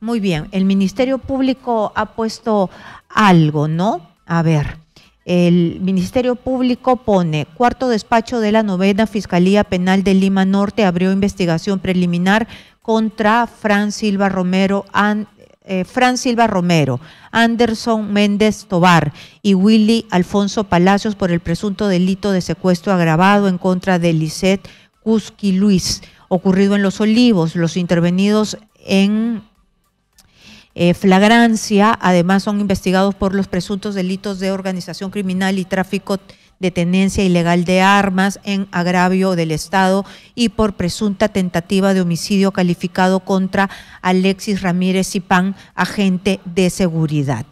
Muy bien, el Ministerio Público ha puesto algo, ¿no? A ver, el Ministerio Público pone, cuarto despacho de la novena Fiscalía Penal de Lima Norte abrió investigación preliminar contra Fran Silva Romero, eh, Fran Silva Romero, Anderson Méndez Tobar y Willy Alfonso Palacios por el presunto delito de secuestro agravado en contra de Lisette Cusqui Luis, ocurrido en Los Olivos. Los intervenidos en eh, flagrancia. Además, son investigados por los presuntos delitos de organización criminal y tráfico de tenencia ilegal de armas en agravio del Estado y por presunta tentativa de homicidio calificado contra Alexis Ramírez Cipán, agente de seguridad.